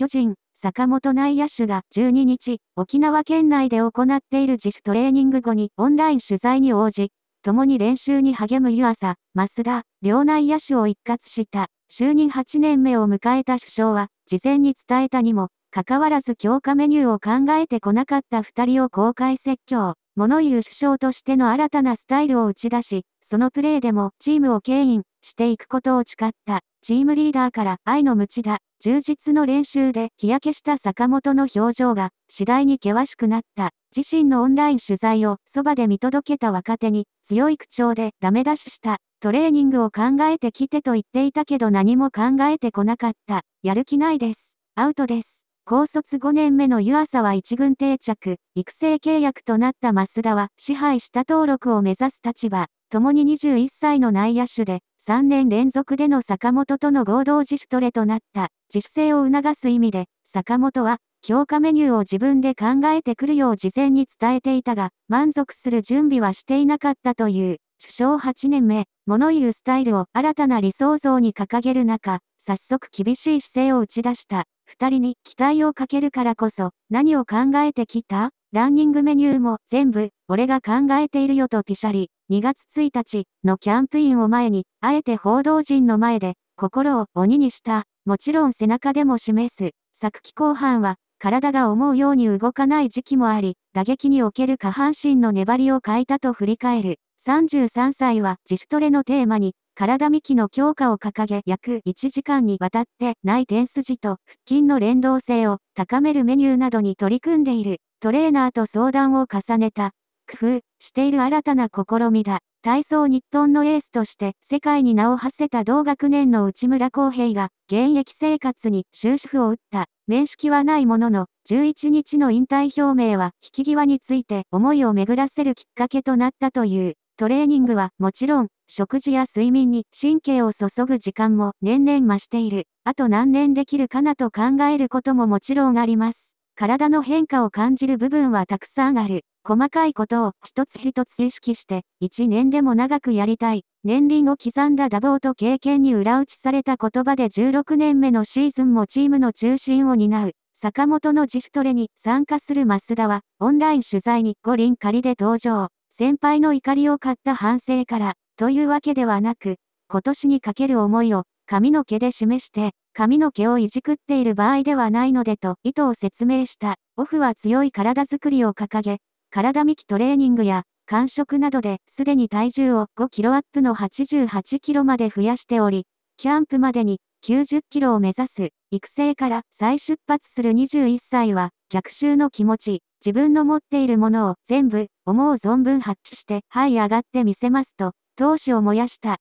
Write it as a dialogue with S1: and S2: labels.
S1: 巨人、坂本内野手が12日、沖縄県内で行っている自主トレーニング後にオンライン取材に応じ、共に練習に励む湯浅、増田、両内野手を一括した、就任8年目を迎えた首相は、事前に伝えたにも、かかわらず強化メニューを考えてこなかった2人を公開説教。物言う首相としての新たなスタイルを打ち出し、そのプレーでもチームを牽引していくことを誓った、チームリーダーから愛の無知だ、充実の練習で日焼けした坂本の表情が次第に険しくなった。自身のオンライン取材をそばで見届けた若手に強い口調でダメ出しした。トレーニングを考えてきてと言っていたけど何も考えてこなかった。やる気ないです。アウトです。高卒5年目の湯浅は1軍定着、育成契約となった増田は支配した登録を目指す立場。共に21歳の内野手で、3年連続での坂本との合同自主トレとなった、自主性を促す意味で、坂本は、強化メニューを自分で考えてくるよう事前に伝えていたが、満足する準備はしていなかったという、首相8年目、物言うスタイルを新たな理想像に掲げる中、早速厳しい姿勢を打ち出した。二人に期待をかけるからこそ、何を考えてきたランニングメニューも全部俺が考えているよとピシャリ、2月1日のキャンプインを前に、あえて報道陣の前で心を鬼にした。もちろん背中でも示す。昨季後半は体が思うように動かない時期もあり、打撃における下半身の粘りを欠いたと振り返る。33歳は自主トレのテーマに、体幹の強化を掲げ約1時間にわたって内転筋と腹筋の連動性を高めるメニューなどに取り組んでいる。トレーナーと相談を重ねた、工夫している新たな試みだ。体操日本のエースとして世界に名を馳せた同学年の内村航平が現役生活に終止符を打った。面識はないものの、11日の引退表明は引き際について思いを巡らせるきっかけとなったという。トレーニングはもちろん、食事や睡眠に神経を注ぐ時間も年々増している。あと何年できるかなと考えることももちろんあります。体の変化を感じる部分はたくさんある。細かいことを一つ一つ意識して、一年でも長くやりたい。年輪を刻んだ打棒と経験に裏打ちされた言葉で16年目のシーズンもチームの中心を担う。坂本の自主トレに参加する増田は、オンライン取材に五輪仮で登場。先輩の怒りを買った反省から、というわけではなく、今年にかける思いを、髪の毛で示して、髪の毛をいじくっている場合ではないのでと意図を説明した。オフは強い体づくりを掲げ、体幹トレーニングや感触などですでに体重を5キロアップの88キロまで増やしており、キャンプまでに90キロを目指す、育成から再出発する21歳は、逆襲の気持ち、自分の持っているものを全部、思う存分発揮して、這い上がってみせますと、闘志を燃やした。